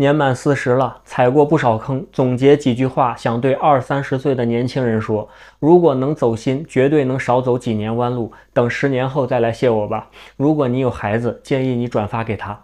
年满四十了，踩过不少坑，总结几句话，想对二三十岁的年轻人说：如果能走心，绝对能少走几年弯路。等十年后再来谢我吧。如果你有孩子，建议你转发给他。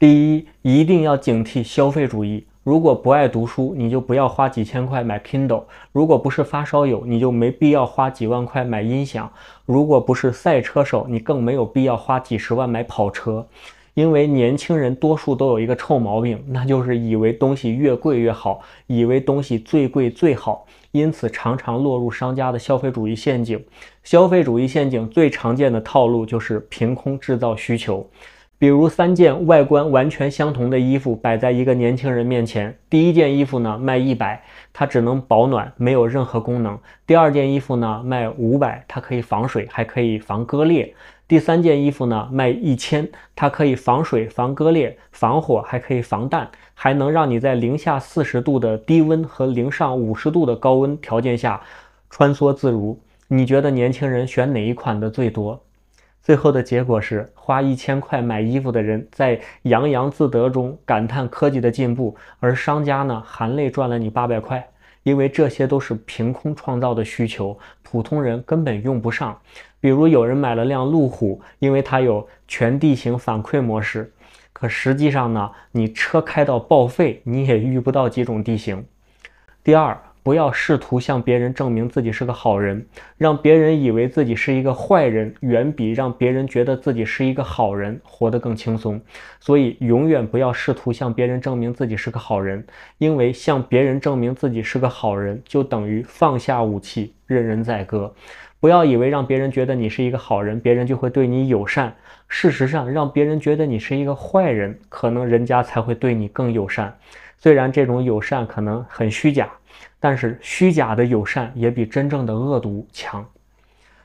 第一，一定要警惕消费主义。如果不爱读书，你就不要花几千块买 Kindle；如果不是发烧友，你就没必要花几万块买音响；如果不是赛车手，你更没有必要花几十万买跑车。因为年轻人多数都有一个臭毛病，那就是以为东西越贵越好，以为东西最贵最好，因此常常落入商家的消费主义陷阱。消费主义陷阱最常见的套路就是凭空制造需求。比如三件外观完全相同的衣服摆在一个年轻人面前，第一件衣服呢卖一百，它只能保暖，没有任何功能；第二件衣服呢卖五百，它可以防水，还可以防割裂；第三件衣服呢卖一千，它可以防水、防割裂、防火，还可以防弹，还能让你在零下四十度的低温和零上五十度的高温条件下穿梭自如。你觉得年轻人选哪一款的最多？最后的结果是，花一千块买衣服的人在洋洋自得中感叹科技的进步，而商家呢，含泪赚了你八百块，因为这些都是凭空创造的需求，普通人根本用不上。比如有人买了辆路虎，因为它有全地形反馈模式，可实际上呢，你车开到报废，你也遇不到几种地形。第二。不要试图向别人证明自己是个好人，让别人以为自己是一个坏人，远比让别人觉得自己是一个好人活得更轻松。所以，永远不要试图向别人证明自己是个好人，因为向别人证明自己是个好人，就等于放下武器，任人宰割。不要以为让别人觉得你是一个好人，别人就会对你友善。事实上，让别人觉得你是一个坏人，可能人家才会对你更友善。虽然这种友善可能很虚假。但是虚假的友善也比真正的恶毒强，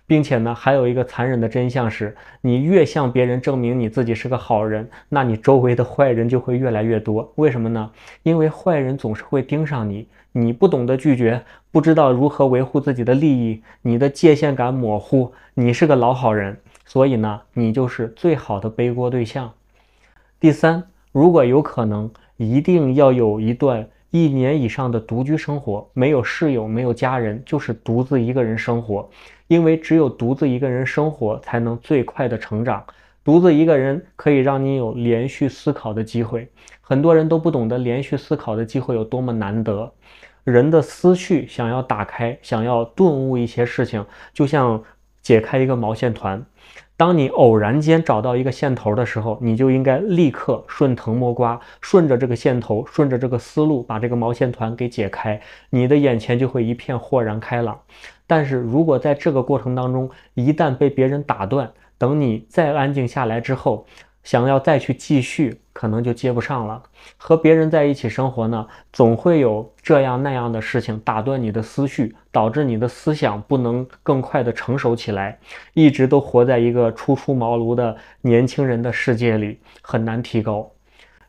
并且呢，还有一个残忍的真相是：你越向别人证明你自己是个好人，那你周围的坏人就会越来越多。为什么呢？因为坏人总是会盯上你，你不懂得拒绝，不知道如何维护自己的利益，你的界限感模糊，你是个老好人，所以呢，你就是最好的背锅对象。第三，如果有可能，一定要有一段。一年以上的独居生活，没有室友，没有家人，就是独自一个人生活。因为只有独自一个人生活，才能最快的成长。独自一个人可以让你有连续思考的机会。很多人都不懂得连续思考的机会有多么难得。人的思绪想要打开，想要顿悟一些事情，就像解开一个毛线团。当你偶然间找到一个线头的时候，你就应该立刻顺藤摸瓜，顺着这个线头，顺着这个思路，把这个毛线团给解开，你的眼前就会一片豁然开朗。但是如果在这个过程当中，一旦被别人打断，等你再安静下来之后，想要再去继续，可能就接不上了。和别人在一起生活呢，总会有这样那样的事情打断你的思绪，导致你的思想不能更快的成熟起来，一直都活在一个初出茅庐的年轻人的世界里，很难提高。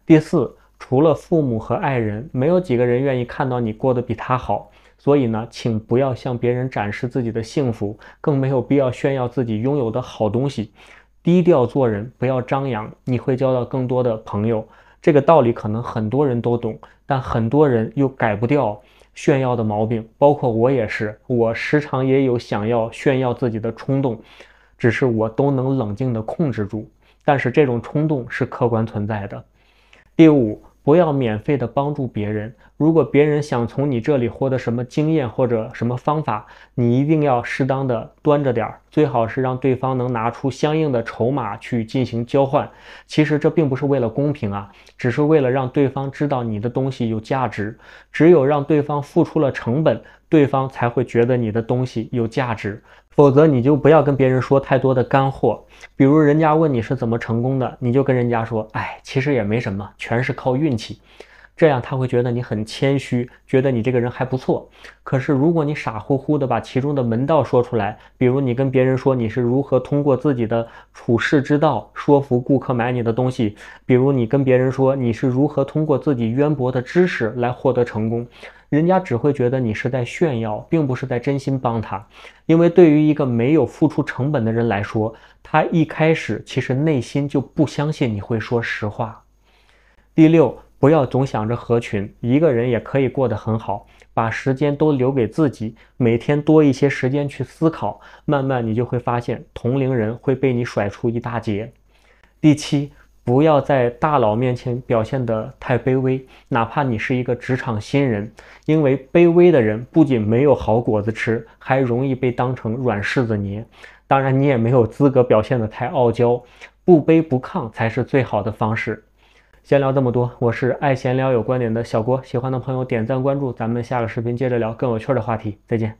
第四，除了父母和爱人，没有几个人愿意看到你过得比他好，所以呢，请不要向别人展示自己的幸福，更没有必要炫耀自己拥有的好东西。低调做人，不要张扬，你会交到更多的朋友。这个道理可能很多人都懂，但很多人又改不掉炫耀的毛病，包括我也是。我时常也有想要炫耀自己的冲动，只是我都能冷静的控制住。但是这种冲动是客观存在的。第五。不要免费的帮助别人。如果别人想从你这里获得什么经验或者什么方法，你一定要适当的端着点儿，最好是让对方能拿出相应的筹码去进行交换。其实这并不是为了公平啊，只是为了让对方知道你的东西有价值。只有让对方付出了成本。对方才会觉得你的东西有价值，否则你就不要跟别人说太多的干货。比如人家问你是怎么成功的，你就跟人家说：哎，其实也没什么，全是靠运气。这样他会觉得你很谦虚，觉得你这个人还不错。可是如果你傻乎乎的把其中的门道说出来，比如你跟别人说你是如何通过自己的处世之道说服顾客买你的东西，比如你跟别人说你是如何通过自己渊博的知识来获得成功，人家只会觉得你是在炫耀，并不是在真心帮他。因为对于一个没有付出成本的人来说，他一开始其实内心就不相信你会说实话。第六。不要总想着合群，一个人也可以过得很好。把时间都留给自己，每天多一些时间去思考，慢慢你就会发现同龄人会被你甩出一大截。第七，不要在大佬面前表现得太卑微，哪怕你是一个职场新人，因为卑微的人不仅没有好果子吃，还容易被当成软柿子捏。当然，你也没有资格表现得太傲娇，不卑不亢才是最好的方式。先聊这么多，我是爱闲聊有观点的小郭，喜欢的朋友点赞关注，咱们下个视频接着聊更有趣的话题，再见。